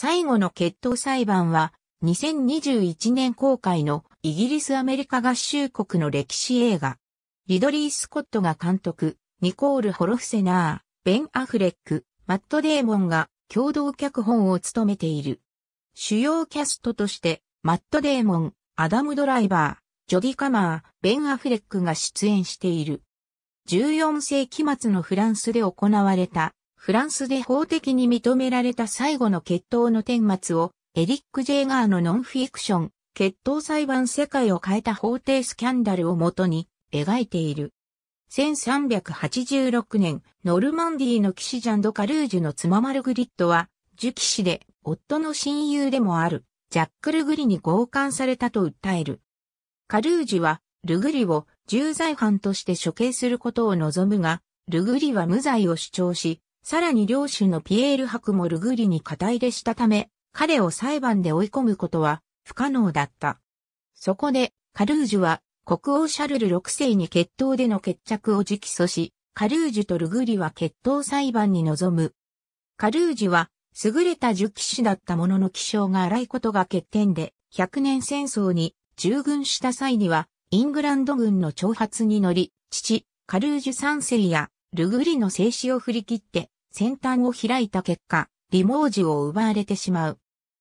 最後の決闘裁判は、2021年公開のイギリスアメリカ合衆国の歴史映画。リドリー・スコットが監督、ニコール・ホロフセナー、ベン・アフレック、マット・デーモンが共同脚本を務めている。主要キャストとして、マット・デーモン、アダム・ドライバー、ジョディ・カマー、ベン・アフレックが出演している。14世紀末のフランスで行われたフランスで法的に認められた最後の決闘の顛末を、エリック・ジェーガーのノンフィクション、決闘裁判世界を変えた法廷スキャンダルをもとに描いている。1386年、ノルマンディの騎士ジャンド・カルージュの妻マルグリッドは、樹騎士で、夫の親友でもある、ジャック・ルグリに強姦されたと訴える。カルージュは、ルグリを重罪犯として処刑することを望むが、ルグリは無罪を主張し、さらに領主のピエール博もルグリに肩入れしたため、彼を裁判で追い込むことは不可能だった。そこで、カルージュは国王シャルル6世に決闘での決着を直訴し、カルージュとルグリは決闘裁判に臨む。カルージュは優れた樹騎士だったものの気性が荒いことが欠点で、100年戦争に従軍した際には、イングランド軍の挑発に乗り、父、カルージュ3世やルグリの制止を振り切って、先端を開いた結果、リージュを奪われてしまう。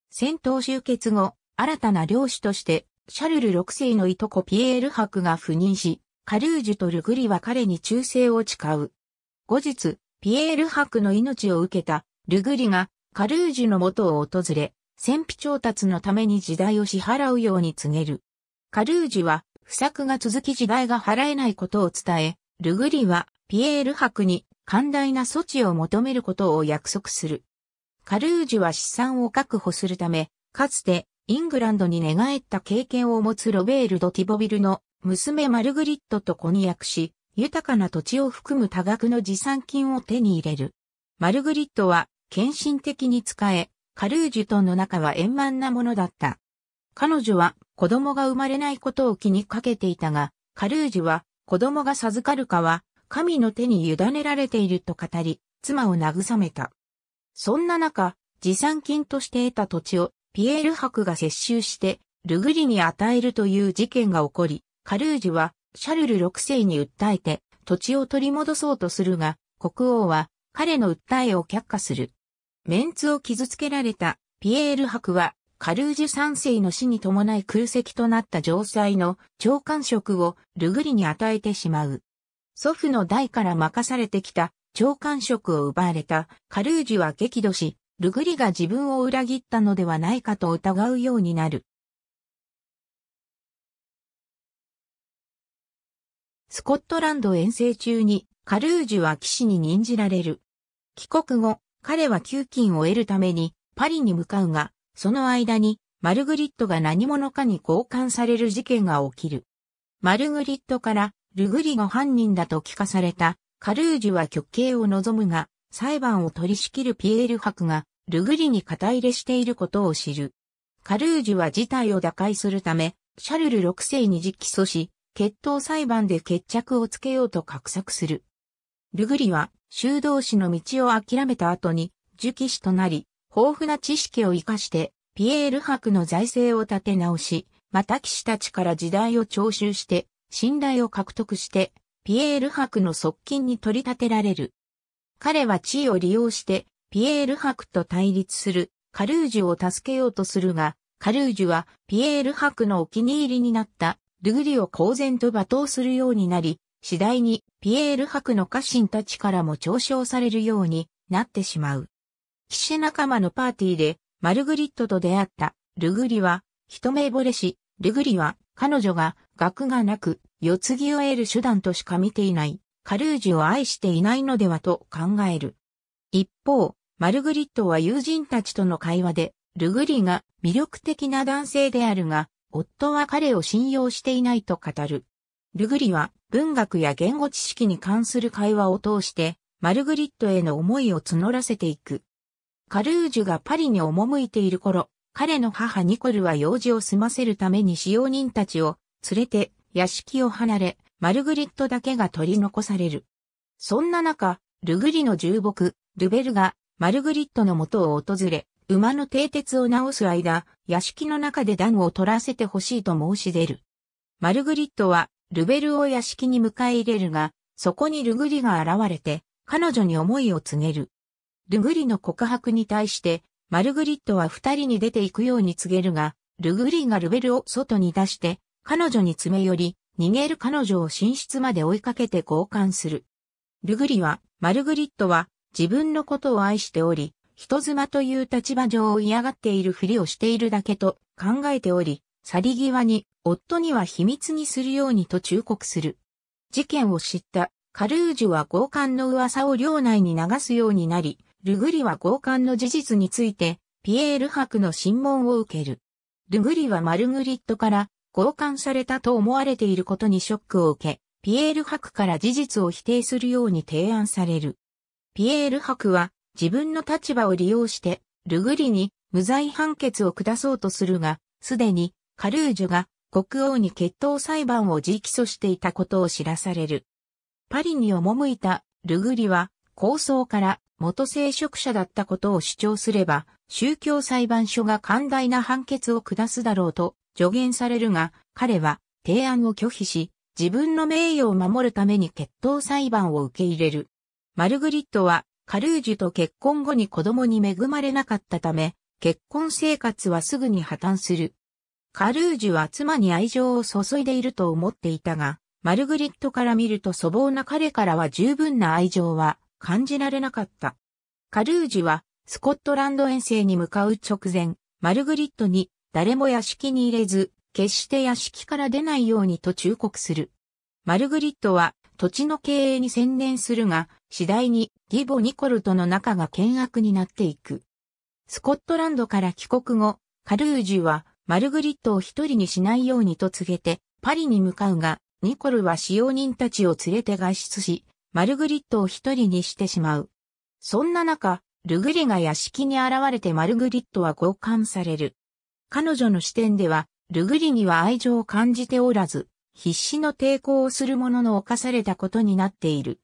戦闘終結後、新たな領主として、シャルル6世のいとこピエール博が赴任し、カルージュとルグリは彼に忠誠を誓う。後日、ピエール博の命を受けた、ルグリが、カルージュの元を訪れ、戦費調達のために時代を支払うように告げる。カルージュは、不作が続き時代が払えないことを伝え、ルグリは、ピエール博に、寛大な措置を求めることを約束する。カルージュは資産を確保するため、かつてイングランドに寝返った経験を持つロベール・ド・ティボビルの娘マルグリットと婚約し、豊かな土地を含む多額の持参金を手に入れる。マルグリットは献身的に仕え、カルージュとの仲は円満なものだった。彼女は子供が生まれないことを気にかけていたが、カルージュは子供が授かるかは神の手に委ねられていると語り、妻を慰めた。そんな中、持参金として得た土地をピエール博が接収して、ルグリに与えるという事件が起こり、カルージュはシャルル6世に訴えて土地を取り戻そうとするが、国王は彼の訴えを却下する。メンツを傷つけられたピエール博はカルージュ3世の死に伴い空席となった城塞の長官職をルグリに与えてしまう。祖父の代から任されてきた長官職を奪われたカルージュは激怒し、ルグリが自分を裏切ったのではないかと疑うようになる。スコットランド遠征中にカルージュは騎士に任じられる。帰国後、彼は給金を得るためにパリに向かうが、その間にマルグリットが何者かに交換される事件が起きる。マルグリットからルグリが犯人だと聞かされた、カルージュは極刑を望むが、裁判を取り仕切るピエール博が、ルグリに肩入れしていることを知る。カルージュは事態を打開するため、シャルル6世に実起訴し、決闘裁判で決着をつけようと画策する。ルグリは修道士の道を諦めた後に、樹騎士となり、豊富な知識を活かして、ピエール博の財政を立て直し、また騎士たちから時代を徴収して、信頼を獲得して、ピエール博の側近に取り立てられる。彼は地位を利用して、ピエール博と対立する、カルージュを助けようとするが、カルージュはピエール博のお気に入りになった、ルグリを公然と罵倒するようになり、次第にピエール博の家臣たちからも嘲笑されるようになってしまう。騎士仲間のパーティーでマルグリットと出会ったルグリは一目惚れし、ルグリは彼女が額がなく、世継ぎを得る手段としか見ていない、カルージュを愛していないのではと考える。一方、マルグリットは友人たちとの会話で、ルグリが魅力的な男性であるが、夫は彼を信用していないと語る。ルグリは文学や言語知識に関する会話を通して、マルグリットへの思いを募らせていく。カルージュがパリに赴いている頃、彼の母ニコルは用事を済ませるために使用人たちを連れて屋敷を離れ、マルグリットだけが取り残される。そんな中、ルグリの重木、ルベルがマルグリットの元を訪れ、馬の蹄鉄を直す間、屋敷の中で暖を取らせてほしいと申し出る。マルグリットは、ルベルを屋敷に迎え入れるが、そこにルグリが現れて、彼女に思いを告げる。ルグリの告白に対して、マルグリットは二人に出て行くように告げるが、ルグリがルベルを外に出して、彼女に詰め寄り、逃げる彼女を寝室まで追いかけて交換する。ルグリは、マルグリットは、自分のことを愛しており、人妻という立場上を嫌がっているふりをしているだけと考えており、去り際に、夫には秘密にするようにと忠告する。事件を知ったカルージュは強姦の噂を領内に流すようになり、ルグリは強姦の事実について、ピエール博の審問を受ける。ルグリはマルグリットから強姦されたと思われていることにショックを受け、ピエール・博から事実を否定するように提案される。ピエール・博は自分の立場を利用して、ルグリに無罪判決を下そうとするが、すでにカルージュが国王に決闘裁判を自起訴していたことを知らされる。パリに赴いたルグリは、構想から元聖職者だったことを主張すれば、宗教裁判所が寛大な判決を下すだろうと助言されるが、彼は提案を拒否し、自分の名誉を守るために決闘裁判を受け入れる。マルグリットは、カルージュと結婚後に子供に恵まれなかったため、結婚生活はすぐに破綻する。カルージュは妻に愛情を注いでいると思っていたが、マルグリットから見ると粗暴な彼からは十分な愛情は感じられなかった。カルージュはスコットランド遠征に向かう直前、マルグリットに誰も屋敷に入れず、決して屋敷から出ないようにと忠告する。マルグリットは土地の経営に専念するが、次第に義母ニコルとの仲が険悪になっていく。スコットランドから帰国後、カルージュはマルグリットを一人にしないようにと告げて、パリに向かうが、ニコルは使用人たちを連れて外出し、マルグリットを一人にしてしまう。そんな中、ルグリが屋敷に現れてマルグリットは強姦される。彼女の視点では、ルグリには愛情を感じておらず、必死の抵抗をするものの犯されたことになっている。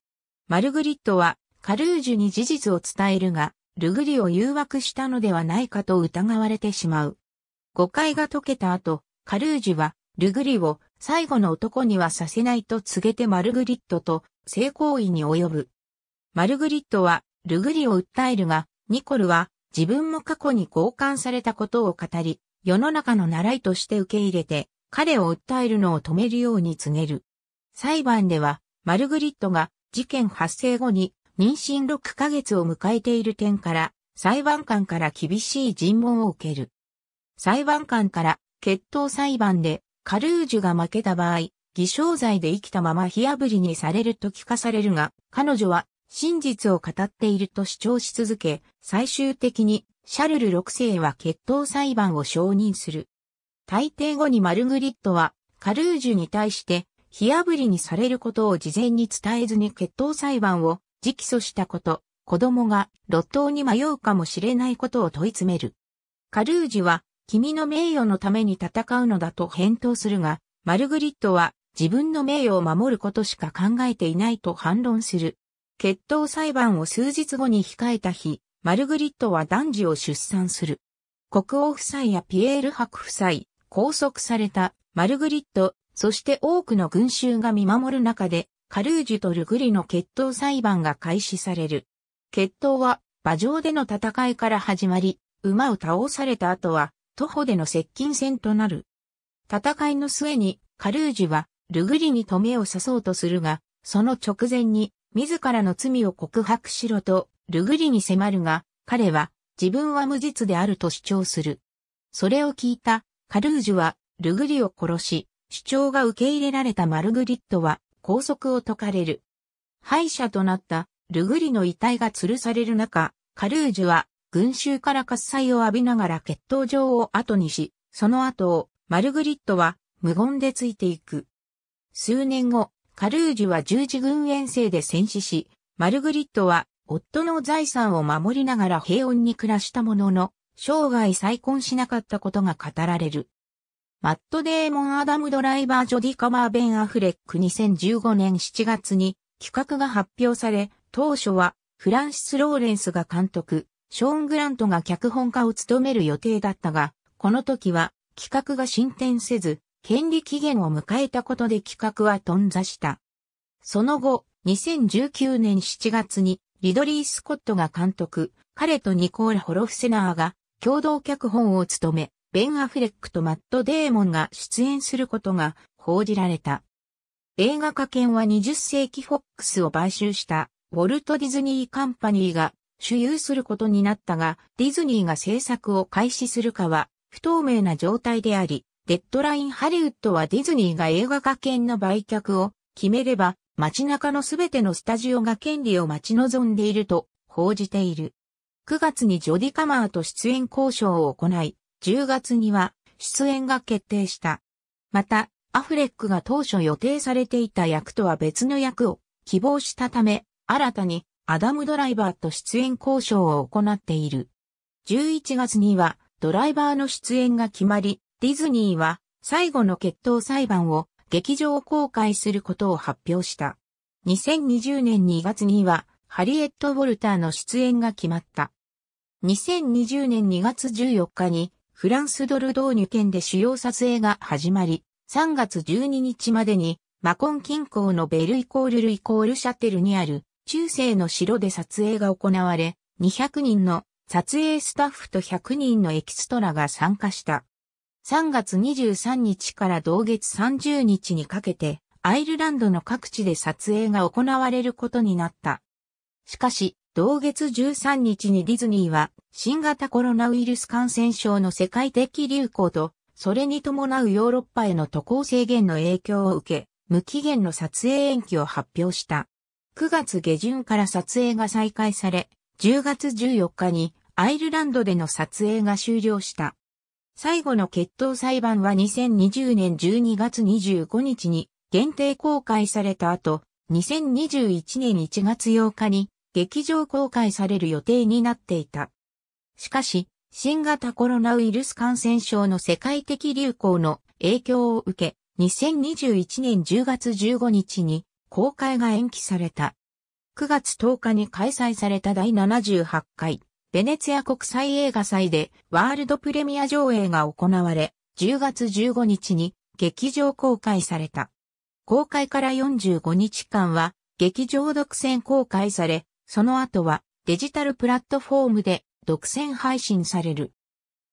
マルグリットは、カルージュに事実を伝えるが、ルグリを誘惑したのではないかと疑われてしまう。誤解が解けた後、カルージュは、ルグリを最後の男にはさせないと告げてマルグリットと性行為に及ぶ。マルグリットは、ルグリを訴えるが、ニコルは自分も過去に交換されたことを語り、世の中の習いとして受け入れて、彼を訴えるのを止めるように告げる。裁判では、マルグリットが事件発生後に妊娠6ヶ月を迎えている点から、裁判官から厳しい尋問を受ける。裁判官から決闘裁判でカルージュが負けた場合、偽証罪で生きたまま火炙りにされると聞かされるが、彼女は真実を語っていると主張し続け、最終的にシャルル6世は決闘裁判を承認する。大抵後にマルグリットはカルージュに対して火炙りにされることを事前に伝えずに決闘裁判を直訴したこと、子供が路頭に迷うかもしれないことを問い詰める。カルージュは君の名誉のために戦うのだと返答するが、マルグリットは自分の名誉を守ることしか考えていないと反論する。決闘裁判を数日後に控えた日、マルグリットは男児を出産する。国王夫妻やピエール伯夫妻、拘束されたマルグリット、そして多くの群衆が見守る中で、カルージュとルグリの決闘裁判が開始される。決闘は、馬上での戦いから始まり、馬を倒された後は、徒歩での接近戦となる。戦いの末に、カルージュは、ルグリに止めを刺そうとするが、その直前に、自らの罪を告白しろと、ルグリに迫るが、彼は自分は無実であると主張する。それを聞いたカルージュはルグリを殺し、主張が受け入れられたマルグリットは拘束を解かれる。敗者となったルグリの遺体が吊るされる中、カルージュは群衆から喝采を浴びながら決闘場を後にし、その後をマルグリットは無言でついていく。数年後、カルージュは十字軍遠征で戦死し、マルグリットは夫の財産を守りながら平穏に暮らしたものの、生涯再婚しなかったことが語られる。マット・デーモン・アダム・ドライバー・ジョディ・カマー・ベン・アフレック2015年7月に企画が発表され、当初はフランシス・ローレンスが監督、ショーン・グラントが脚本家を務める予定だったが、この時は企画が進展せず、権利期限を迎えたことで企画は頓挫した。その後、2019年7月にリドリー・スコットが監督、彼とニコーラ・ホロフセナーが共同脚本を務め、ベン・アフレックとマット・デーモンが出演することが報じられた。映画化権は20世紀フォックスを買収したウォルト・ディズニー・カンパニーが主有することになったが、ディズニーが制作を開始するかは不透明な状態であり、デッドラインハリウッドはディズニーが映画化権の売却を決めれば、街中のすべてのスタジオが権利を待ち望んでいると報じている。9月にジョディカマーと出演交渉を行い、10月には出演が決定した。また、アフレックが当初予定されていた役とは別の役を希望したため、新たにアダム・ドライバーと出演交渉を行っている。11月にはドライバーの出演が決まり、ディズニーは最後の決闘裁判を劇場を公開することを発表した。2020年2月には、ハリエット・ウォルターの出演が決まった。2020年2月14日に、フランスドルニュ県で主要撮影が始まり、3月12日までに、マコン近郊のベルイコールルイコールシャテルにある中世の城で撮影が行われ、200人の撮影スタッフと100人のエキストラが参加した。3月23日から同月30日にかけて、アイルランドの各地で撮影が行われることになった。しかし、同月13日にディズニーは、新型コロナウイルス感染症の世界的流行と、それに伴うヨーロッパへの渡航制限の影響を受け、無期限の撮影延期を発表した。9月下旬から撮影が再開され、10月14日にアイルランドでの撮影が終了した。最後の決闘裁判は2020年12月25日に限定公開された後、2021年1月8日に劇場公開される予定になっていた。しかし、新型コロナウイルス感染症の世界的流行の影響を受け、2021年10月15日に公開が延期された。9月10日に開催された第78回ベネツィア国際映画祭でワールドプレミア上映が行われ、10月15日に劇場公開された。公開から45日間は劇場独占公開され、その後はデジタルプラットフォームで独占配信される。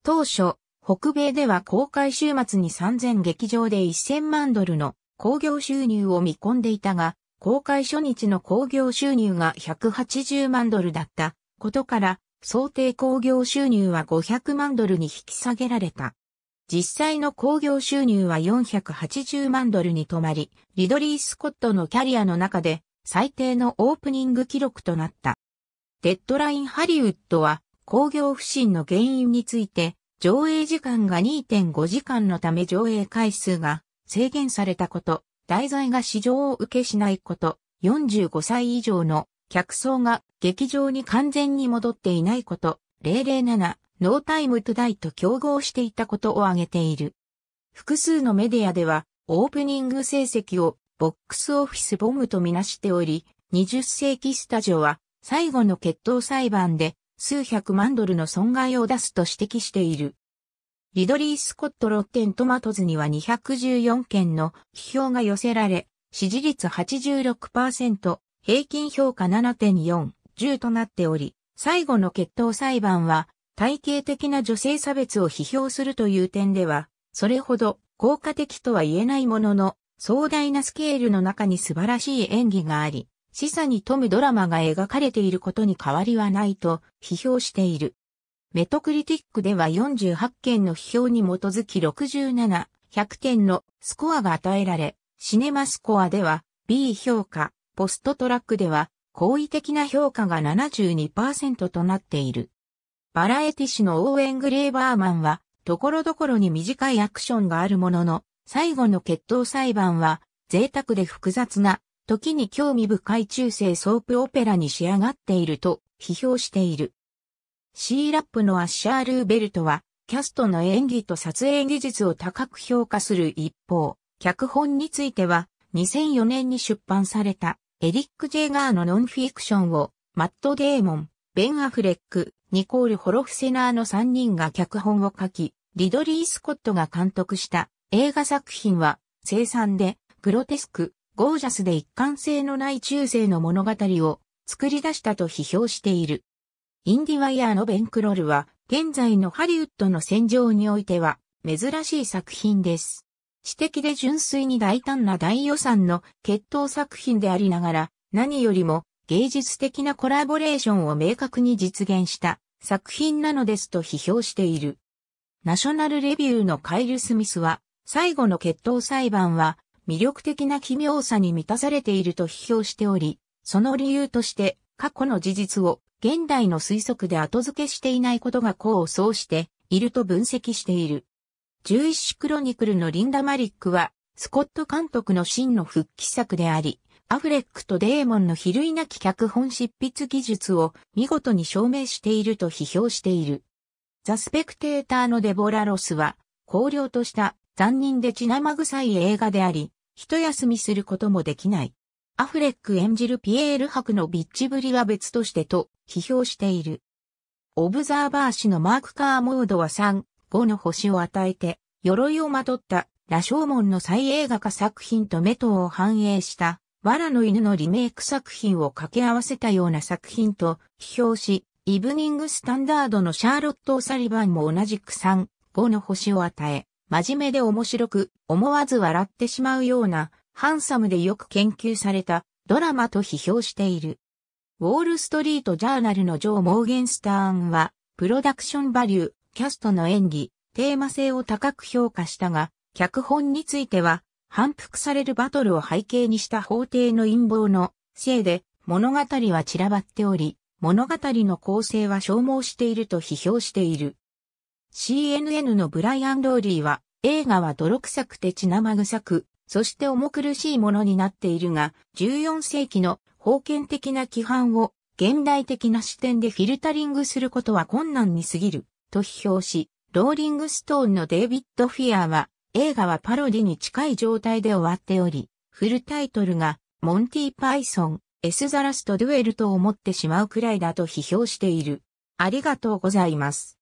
当初、北米では公開週末に3000劇場で1000万ドルの興行収入を見込んでいたが、公開初日の興行収入が180万ドルだったことから想定工業収入は500万ドルに引き下げられた。実際の工業収入は480万ドルに止まり、リドリー・スコットのキャリアの中で最低のオープニング記録となった。デッドライン・ハリウッドは工業不振の原因について、上映時間が2.5時間のため上映回数が制限されたこと、題材が市場を受けしないこと、45歳以上の客層が劇場に完全に戻っていないこと、007、ノータイムトゥダイと競合していたことを挙げている。複数のメディアでは、オープニング成績をボックスオフィスボムとみなしており、20世紀スタジオは最後の決闘裁判で数百万ドルの損害を出すと指摘している。リドリー・スコット・ロッテン・トマトズには214件の批評が寄せられ、支持率86%、平均評価7.4、10となっており、最後の決闘裁判は、体系的な女性差別を批評するという点では、それほど効果的とは言えないものの、壮大なスケールの中に素晴らしい演技があり、示唆に富むドラマが描かれていることに変わりはないと批評している。メトクリティックでは48件の批評に基づき67、100点のスコアが与えられ、シネマスコアでは B 評価、ポストトラックでは、好意的な評価が72%となっている。バラエティ誌のオーエン・グレーバーマンは、ところどころに短いアクションがあるものの、最後の決闘裁判は、贅沢で複雑な、時に興味深い中世ソープオペラに仕上がっていると批評している。C ラップのアッシャー・ルーベルトは、キャストの演技と撮影技術を高く評価する一方、脚本については、2004年に出版されたエリック・ジェーガーのノンフィクションを、マット・デーモン、ベン・アフレック、ニコール・ホロフセナーの3人が脚本を書き、リドリー・スコットが監督した映画作品は、生産で、グロテスク、ゴージャスで一貫性のない中世の物語を作り出したと批評している。インディワイヤーのベン・クロルは、現在のハリウッドの戦場においては、珍しい作品です。私的で純粋に大胆な大予算の決闘作品でありながら、何よりも芸術的なコラボレーションを明確に実現した作品なのですと批評している。ナショナルレビューのカイル・スミスは、最後の決闘裁判は魅力的な奇妙さに満たされていると批評しており、その理由として過去の事実を現代の推測で後付けしていないことが功を奏していると分析している。11種クロニクルのリンダ・マリックは、スコット監督の真の復帰作であり、アフレックとデーモンの比類なき脚本執筆技術を見事に証明していると批評している。ザ・スペクテーターのデボラ・ロスは、荒涼とした残忍で血生臭い映画であり、一休みすることもできない。アフレック演じるピエール博のビッチぶりは別としてと批評している。オブザーバー氏のマーク・カーモードは3、5の星を与えて、鎧をまとった羅生門の再映画化作品とメトを反映した、藁の犬のリメイク作品を掛け合わせたような作品と批評し、イブニングスタンダードのシャーロット・オサリバンも同じく3、5の星を与え、真面目で面白く、思わず笑ってしまうような、ハンサムでよく研究されたドラマと批評している。ウォールストリートジャーナルのジョー・モーゲンスターンは、プロダクションバリュー、キャストの演技、テーマ性を高く評価したが、脚本については、反復されるバトルを背景にした法廷の陰謀のせいで物語は散らばっており、物語の構成は消耗していると批評している。CNN のブライアン・ローリーは、映画は泥臭くて血生臭く、そして重苦しいものになっているが、14世紀の封建的な規範を現代的な視点でフィルタリングすることは困難に過ぎると批評し、ローリングストーンのデイビッド・フィアーは、映画はパロディに近い状態で終わっており、フルタイトルが、モンティ・パイソン、エスザラスト・デュエルと思ってしまうくらいだと批評している。ありがとうございます。